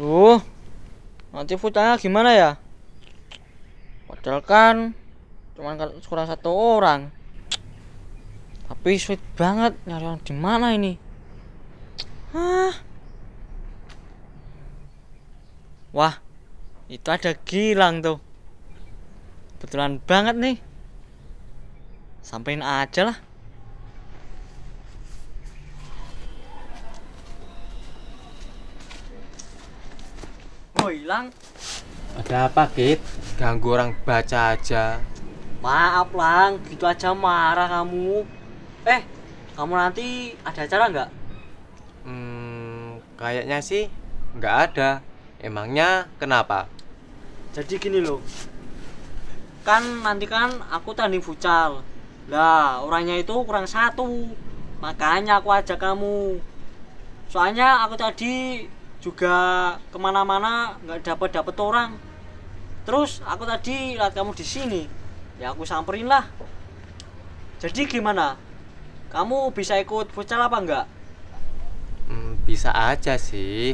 Duh, nanti futanya gimana ya? Padahal kan cuman kurang satu orang. Tapi sweet banget nyari orang di mana ini. Hah? Wah, itu ada Gilang tuh. Kebetulan banget nih. Sampaiin aja lah. gue hilang. Ada apa, Kit? Ganggu orang baca aja. Maaf, Lang. Gitu aja marah kamu. Eh, kamu nanti ada acara nggak? Hmm, kayaknya sih nggak ada. Emangnya kenapa? Jadi gini loh. Kan nanti kan aku tanding futsal. Lah, orangnya itu kurang satu. Makanya aku ajak kamu. Soalnya aku tadi juga kemana-mana nggak dapat dapat orang terus aku tadi lihat kamu di sini ya aku samperin lah jadi gimana kamu bisa ikut futsal apa nggak hmm, bisa aja sih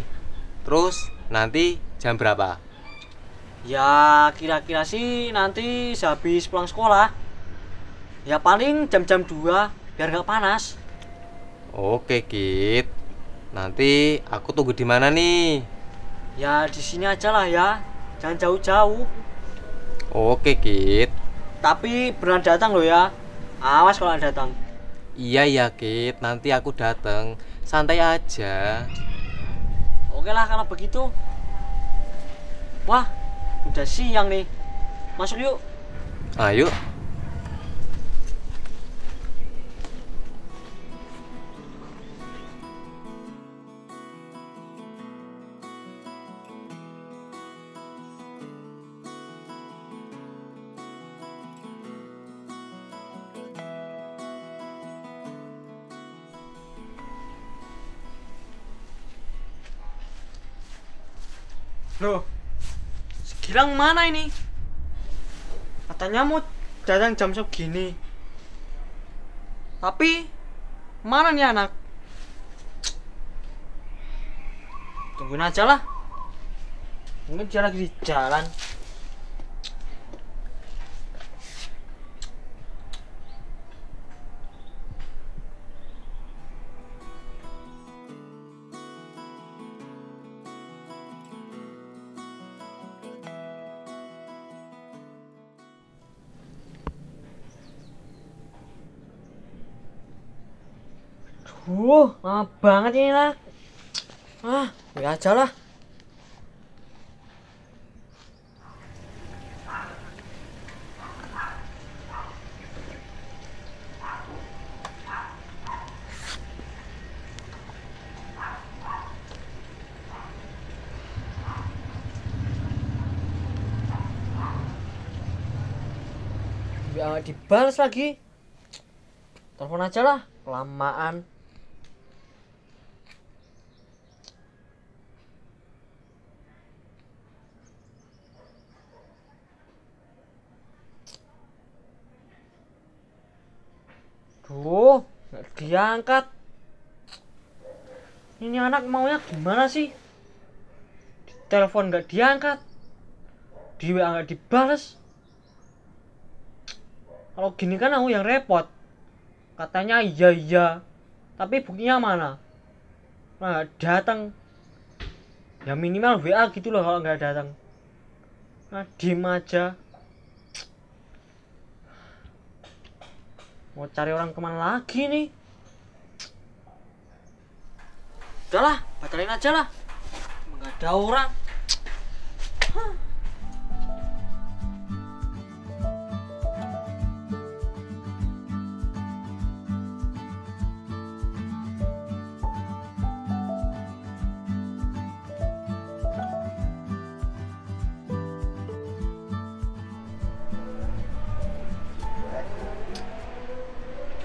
terus nanti jam berapa ya kira-kira sih nanti sehabis pulang sekolah ya paling jam-jam 2 biar nggak panas oke Kit Nanti aku tunggu di mana nih? Ya di sini aja lah ya, jangan jauh-jauh. Oke Kit. Tapi beran datang loh ya. Awas kalau datang. Iya ya Kit, nanti aku datang. Santai aja. Oke lah kalau begitu. Wah, udah siang nih. Masuk yuk. Ayo. Loh, sekilang mana ini? Katanya mau datang jam segini. Tapi, mana nih anak? Tungguin aja lah. Mungkin dia lagi di jalan. Wuh lama banget ini lah. Ah, ya aja lah. dibalas lagi. Telepon aja lah, kelamaan. diangkat ini anak maunya gimana sih telepon nggak diangkat di WA nggak dibales kalau gini kan aku yang repot katanya iya iya tapi buktinya mana nah datang ya minimal WA gitu loh kalau nggak datang nah diem aja mau cari orang kemana lagi nih udahlah batalin aja lah nggak ada orang Hah.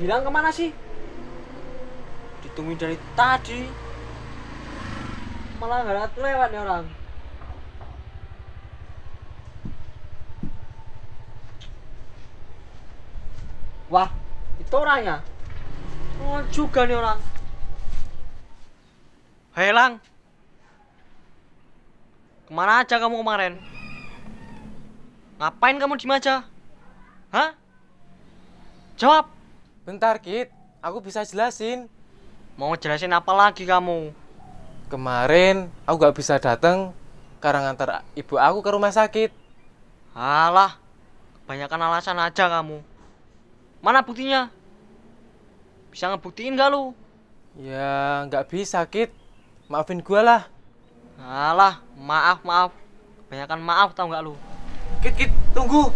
Gilang kemana sih? Ditungguin dari tadi malah nggak ada lewat nih orang wah itu orangnya oh, juga nih orang hei lang kemana aja kamu kemarin ngapain kamu di aja hah jawab bentar kit aku bisa jelasin mau jelasin apa lagi kamu Kemarin aku gak bisa datang karena ngantar ibu aku ke rumah sakit. Alah, kebanyakan alasan aja kamu. Mana buktinya? Bisa ngebuktiin gak lu? Ya, gak bisa, Kit. Maafin gue lah. Alah, maaf, maaf. Kebanyakan maaf tau gak lu? Kit, Kit, tunggu.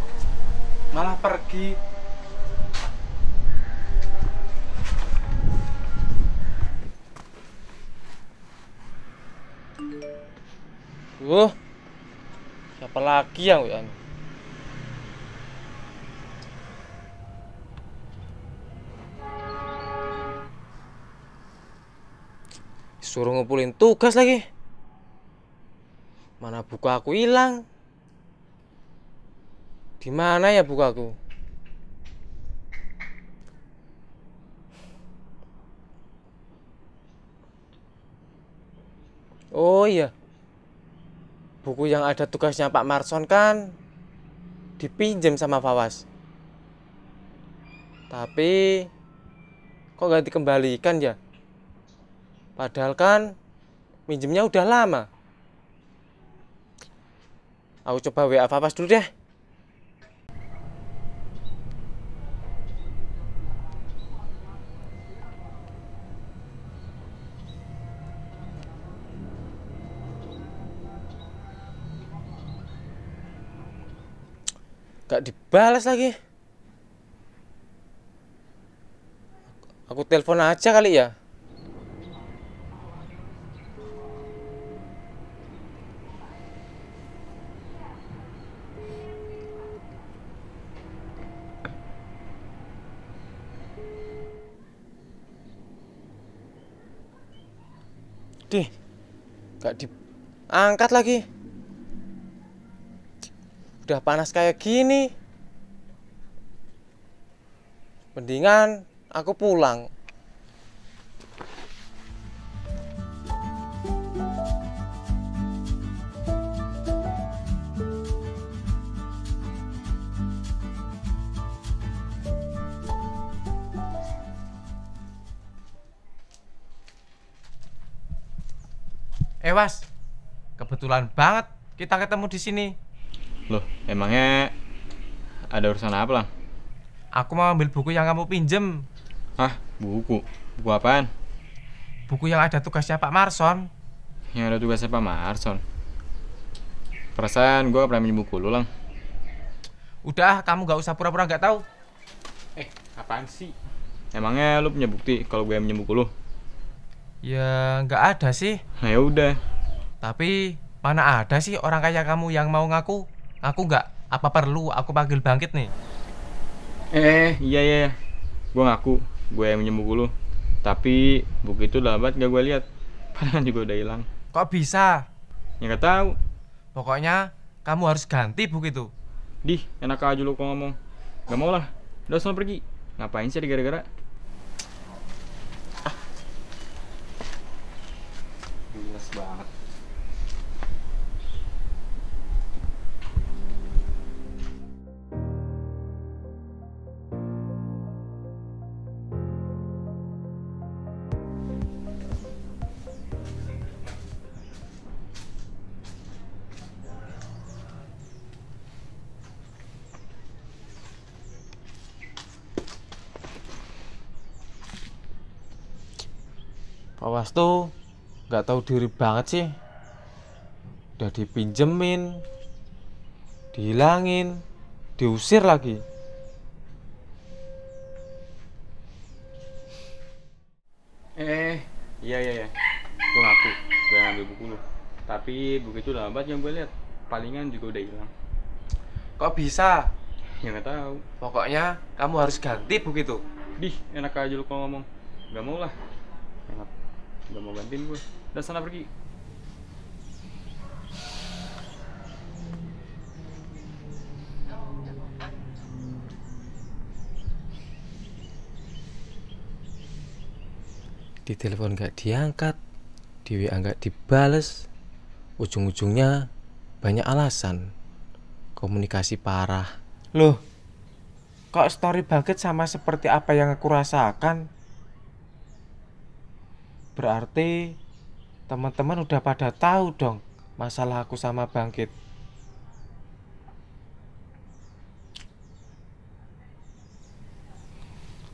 Malah pergi. Wuh, Siapa lagi yang WA anu? Suruh ngumpulin tugas lagi. Mana buku aku hilang? Di mana ya buku aku? Oh iya, buku yang ada tugasnya Pak Marson kan dipinjam sama Fawas tapi kok gak dikembalikan ya padahal kan minjemnya udah lama aku coba WA Fawas dulu deh Gak dibalas lagi. Aku telepon aja kali ya. Dih, gak diangkat lagi udah panas kayak gini mendingan aku pulang Ewas, eh, Kebetulan banget kita ketemu di sini. Loh, emangnya ada urusan apa, Lang? Aku mau ambil buku yang kamu pinjem. Hah, buku? Buku apaan? Buku yang ada tugasnya Pak Marson. Yang ada tugasnya Pak Marson? Perasaan gue pernah minjem buku lu, Lang. Udah, kamu gak usah pura-pura gak tahu. Eh, apaan sih? Emangnya lu punya bukti kalau gue minjem buku lu? Ya, gak ada sih. Nah, ya udah. Tapi mana ada sih orang kaya kamu yang mau ngaku? Aku nggak apa perlu aku panggil bangkit nih. Eh, iya iya. gue ngaku, gue yang menyembuh lu. Tapi buku itu lambat gak gue lihat. Padahal juga udah hilang. Kok bisa? Ya nggak tahu. Pokoknya kamu harus ganti buku itu. Dih, enak aja lu kok ngomong. Gak mau lah. Udah sana pergi. Ngapain sih gara-gara? -gara? Ah. banget. Awas tuh nggak tahu diri banget sih udah dipinjemin dihilangin diusir lagi eh iya iya iya gue ngaku gue ngambil buku lo tapi buku itu lambat yang gue lihat palingan juga udah hilang kok bisa ya nggak tahu pokoknya kamu harus ganti buku itu dih enak aja lu kalau ngomong nggak mau lah enak Gak mau gantiin gue. Udah sana pergi. Di telepon gak diangkat, di WA gak dibales, ujung-ujungnya banyak alasan. Komunikasi parah. Loh, kok story banget sama seperti apa yang aku rasakan? Berarti teman-teman udah pada tahu dong masalah aku sama bangkit.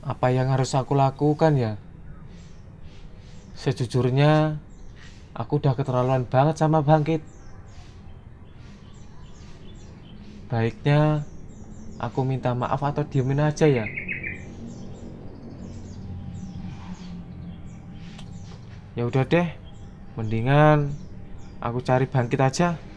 Apa yang harus aku lakukan ya? Sejujurnya, aku udah keterlaluan banget sama bangkit. Baiknya, aku minta maaf atau diemin aja ya. ya udah deh mendingan aku cari bangkit aja